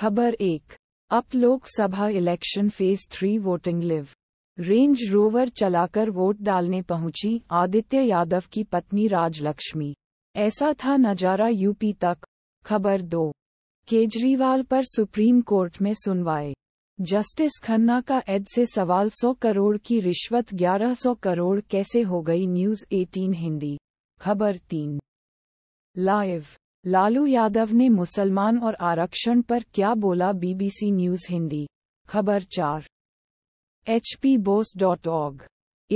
खबर एक अप Lok Sabha election phase three voting live Range Rover चलाकर वोट डालने पहुंची आदित्य यादव की पत्नी राजलक्ष्मी ऐसा था नजारा यूपी तक खबर दो केजरीवाल पर सुप्रीम कोर्ट में सुनवाई जस्टिस खन्ना का एड से सवाल सौ करोड़ की रिश्वत 1100 करोड़ कैसे हो गई न्यूज 18 हिंदी खबर तीन लाइव लालू यादव ने मुसलमान और आरक्षण पर क्या बोला बीबीसी न्यूज हिंदी खबर चार H P BOSE dot org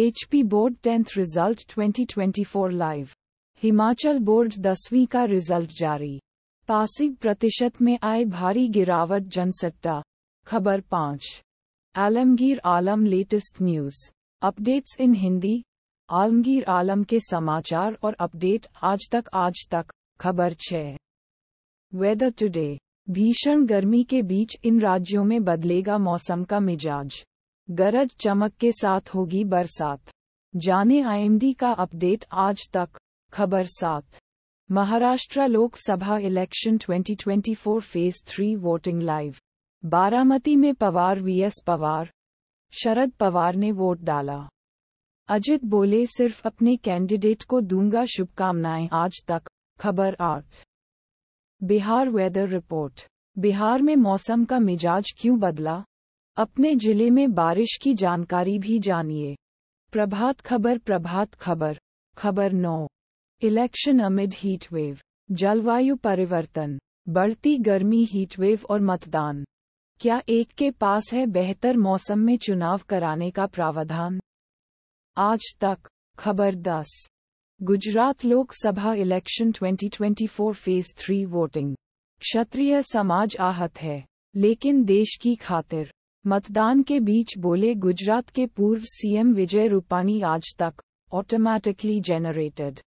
H P board tenth result 2024 live Himachal board दसवीं का रिजल्ट जारी पासिंग प्रतिशत में आए भारी गिरावट जनसत्ता खबर पाँच Alamgir Alam latest news updates in Hindi Alamgir Alam के समाचार और अपडेट आज तक आज तक खबर छः वेदर टुडे भीषण गर्मी के बीच इन राज्यों में बदलेगा मौसम का मिजाज गरज चमक के साथ होगी बरसात जाने आईएमडी का अपडेट आज तक खबर सात Maharashtra Lok Sabha election 2024 phase three voting live Baramati में पवार वीएस पवार शरद पवार ने वोट डाला अजित बोले सिर्फ अपने कैंडिडेट को दूंगा शुभकामनाएं आज तक खबर आठ बिहार वेदर रिपोर्ट बिहार में मौसम का मिजाज क्यों बदला अपने जिले में बारिश की जानकारी भी जानिए प्रभात खबर प्रभात खबर खबर नौ इलेक्शन अमिड हीट वेव जलवायु परिवर्तन बढ़ती गर्मी हीट वेव और मतदान क्या एक के पास है बेहतर मौसम में चुनाव कराने का प्रावधान आज तक खबर दस Gujarat Lok Sabha election 2024 phase three voting क्षत्रिय समाज आहत है लेकिन देश की खातिर मतदान के बीच बोले गुजरात के पूर्व सीएम विजय रूपाणी आज तक ऑटोमैटिकली जनरेटेड